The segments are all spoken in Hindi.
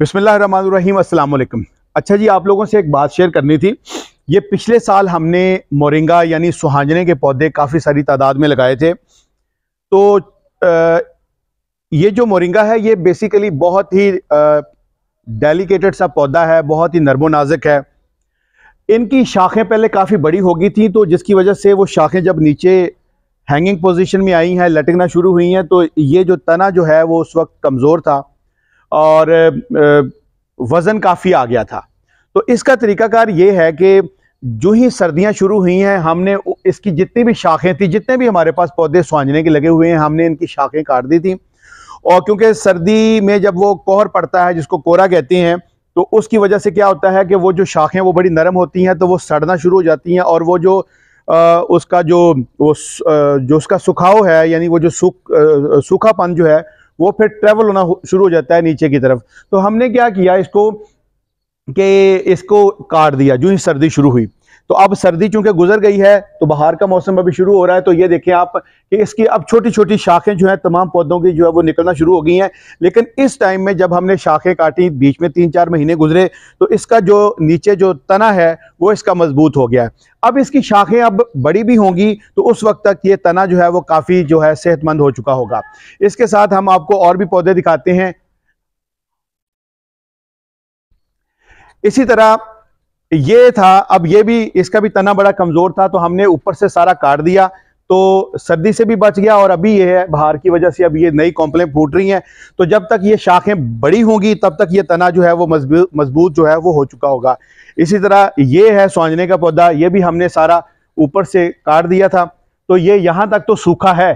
बिसमीम अल्लाम अच्छा जी आप लोगों से एक बात शेयर करनी थी ये पिछले साल हमने मोरिंगा यानी सुहाजने के पौधे काफ़ी सारी तादाद में लगाए थे तो आ, ये जो मोरिंगा है ये बेसिकली बहुत ही डेलिकेटेड सा पौधा है बहुत ही नरमो नाजुक है इनकी शाखें पहले काफ़ी बड़ी हो गई थी तो जिसकी वजह से वो शाखें जब नीचे हैंगिंग पोजिशन में आई हैं लटकना शुरू हुई हैं तो ये जो तना जो है वो उस वक्त कमज़ोर था और वज़न काफ़ी आ गया था तो इसका तरीकाकार ये है कि जो ही सर्दियां शुरू हुई हैं हमने इसकी जितनी भी शाखें थी जितने भी हमारे पास पौधे सुहाजने के लगे हुए हैं हमने इनकी शाखें काट दी थी और क्योंकि सर्दी में जब वो कोहर पड़ता है जिसको कोरा कहते हैं तो उसकी वजह से क्या होता है कि वो जो शाखें वो बड़ी नरम होती हैं तो वो सड़ना शुरू हो जाती हैं और वो जो आ, उसका जो वो जो उसका सुखाव है यानी वो जो सूख सूखापन जो है वो फिर ट्रेवल होना शुरू हो जाता है नीचे की तरफ तो हमने क्या किया इसको कि इसको काट दिया जो ही सर्दी शुरू हुई तो अब सर्दी चूंकि गुजर गई है तो बाहर का मौसम अभी शुरू हो रहा है तो ये देखें आप कि इसकी अब छोटी छोटी शाखें जो हैं तमाम पौधों की जो है वो निकलना शुरू हो गई हैं लेकिन इस टाइम में जब हमने शाखें काटी बीच में तीन चार महीने गुजरे तो इसका जो नीचे जो तना है वो इसका मजबूत हो गया है अब इसकी शाखें अब बड़ी भी होंगी तो उस वक्त तक ये तना जो है वो काफ़ी जो है सेहतमंद हो चुका होगा इसके साथ हम आपको और भी पौधे दिखाते हैं इसी तरह ये था अब ये भी इसका भी तना बड़ा कमज़ोर था तो हमने ऊपर से सारा काट दिया तो सर्दी से भी बच गया और अभी ये है बाहर की वजह से अब ये नई कॉम्प्लेन फूट रही हैं तो जब तक ये शाखें बड़ी होंगी तब तक ये तना जो है वो मजबूत मजबूत जो है वो हो चुका होगा इसी तरह ये है सौंजने का पौधा ये भी हमने सारा ऊपर से काट दिया था तो ये यहाँ तक तो सूखा है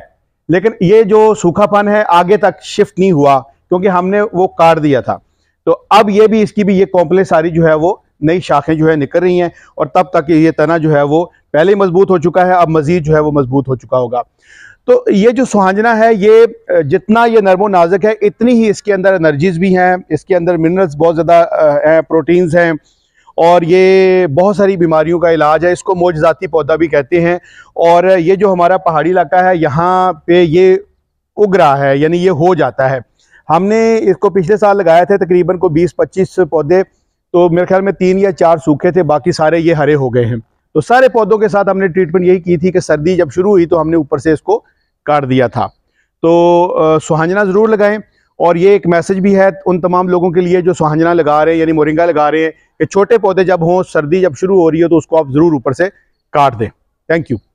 लेकिन ये जो सूखापन है आगे तक शिफ्ट नहीं हुआ क्योंकि हमने वो काट दिया था तो अब ये भी इसकी भी ये कॉम्प्लेन सारी जो है वो नई शाखें जो है निकल रही हैं और तब तक ये तना जो है वो पहले ही मजबूत हो चुका है अब मज़ीद जो है वो मजबूत हो चुका होगा तो ये जो सुहांजना है ये जितना ये नरमो नाजुक है इतनी ही इसके अंदर एनर्जीज़ भी हैं इसके अंदर मिनरल्स बहुत ज़्यादा हैं प्रोटीन्स हैं और ये बहुत सारी बीमारियों का इलाज है इसको मोजाती पौधा भी कहते हैं और ये जो हमारा पहाड़ी इलाका है यहाँ पे ये उग रहा है यानी ये हो जाता है हमने इसको पिछले साल लगाए थे तकरीबन को 20-25 पौधे तो मेरे ख्याल में तीन या चार सूखे थे बाकी सारे ये हरे हो गए हैं तो सारे पौधों के साथ हमने ट्रीटमेंट यही की थी कि सर्दी जब शुरू हुई तो हमने ऊपर से इसको काट दिया था तो सुहांजना ज़रूर लगाएं और ये एक मैसेज भी है उन तमाम लोगों के लिए जो सुहांजना लगा रहे हैं यानी मोरिंगा लगा रहे हैं कि छोटे पौधे जब हों सर्दी जब शुरू हो रही हो तो उसको आप ज़रूर ऊपर से काट दें थैंक यू